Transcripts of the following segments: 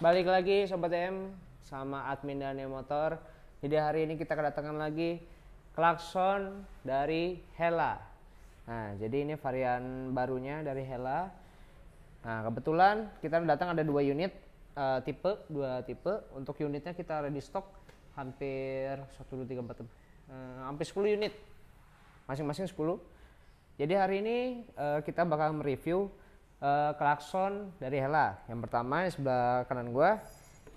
balik lagi sobat M sama admin dan motor jadi hari ini kita kedatangan lagi klakson dari Hela nah jadi ini varian barunya dari Hela nah kebetulan kita datang ada dua unit uh, tipe dua tipe untuk unitnya kita ready stok hampir satu dua tiga empat eh, hampir 10 unit masing-masing 10 jadi hari ini uh, kita bakal mereview uh, klakson dari hella Yang pertama di sebelah kanan gua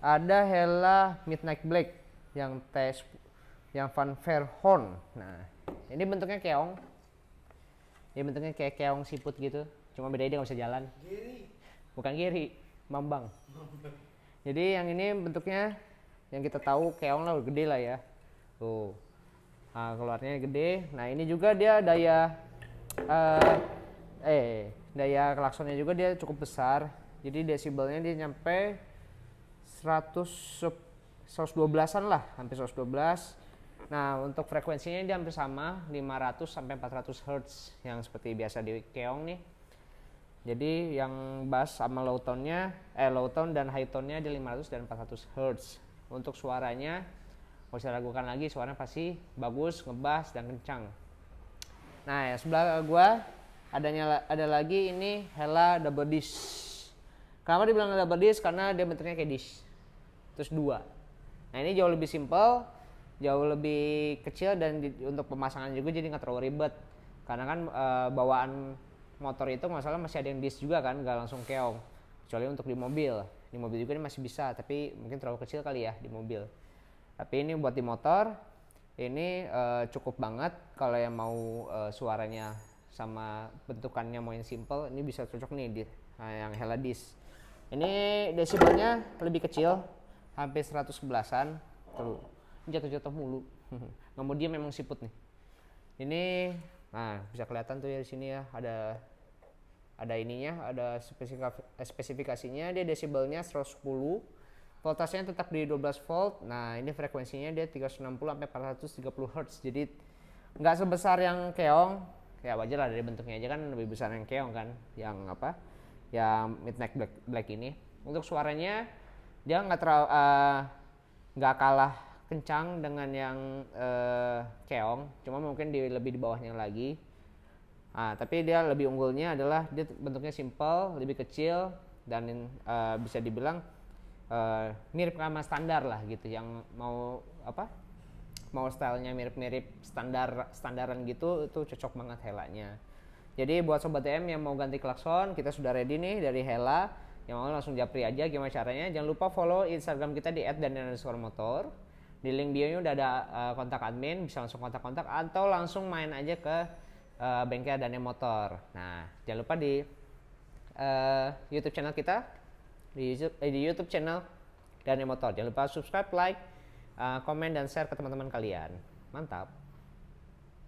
ada hella Midnight Black yang tes yang Van Horn. Nah, ini bentuknya keong. Ini bentuknya kayak keong siput gitu. Cuma beda dia nggak bisa jalan. Giri. Bukan kiri mambang. mambang. Jadi yang ini bentuknya yang kita tahu keong lah gede lah ya. Tuh. Nah, keluarnya gede. Nah, ini juga dia daya uh, eh, eh daya klaksonnya juga dia cukup besar jadi desibelnya dia nyampe 100 112-an lah hampir 112 nah untuk frekuensinya dia hampir sama 500 sampai 400 hertz yang seperti biasa di keong nih jadi yang bass sama low tone-nya, eh low tone dan high tone-nya di 500 dan 400 hertz. Untuk suaranya, mau usah ragukan lagi, suaranya pasti bagus, ngebass dan kencang. Nah, ya sebelah gua adanya ada lagi ini Hela double dish kenapa dibilang double dish karena dia bentuknya kayak dish terus dua nah ini jauh lebih simple jauh lebih kecil dan di, untuk pemasangan juga jadi nggak terlalu ribet karena kan e, bawaan motor itu masalah masih ada yang dish juga kan nggak langsung keong kecuali untuk di mobil di mobil juga ini masih bisa tapi mungkin terlalu kecil kali ya di mobil tapi ini buat di motor ini e, cukup banget kalau yang mau e, suaranya sama bentukannya mau yang simple ini bisa cocok nih di nah, yang Heladis ini desibelnya lebih kecil hampir 111an terus jatuh-jatuh mulu nggak mau dia memang siput nih ini nah bisa kelihatan tuh ya di sini ya ada ada ininya ada spesifikasi eh, spesifikasinya dia desibelnya 110 voltasenya tetap di 12 volt nah ini frekuensinya dia 360 sampai 430 hertz jadi nggak sebesar yang keong ya wajar lah dari bentuknya aja kan lebih besar yang keong kan yang apa yang midnight black black ini untuk suaranya dia nggak terlalu eh, nggak kalah kencang dengan yang uh, keong cuma mungkin di lebih di bawahnya lagi nah, tapi dia lebih unggulnya adalah dia bentuknya simple lebih kecil dan uh, bisa dibilang uh, mirip sama standar lah gitu yang mau apa mau stylenya mirip-mirip standar standaran gitu itu cocok banget helanya jadi buat sobat TM yang mau ganti klakson kita sudah ready nih dari Hela yang mau langsung japri aja gimana caranya jangan lupa follow Instagram kita di @dan_motor di link bio nya udah ada uh, kontak admin bisa langsung kontak-kontak atau langsung main aja ke uh, bengkel Dana Motor nah jangan lupa di uh, YouTube channel kita di YouTube, eh, di YouTube channel Dana Motor jangan lupa subscribe like Eh, komen dan share ke teman-teman kalian. Mantap.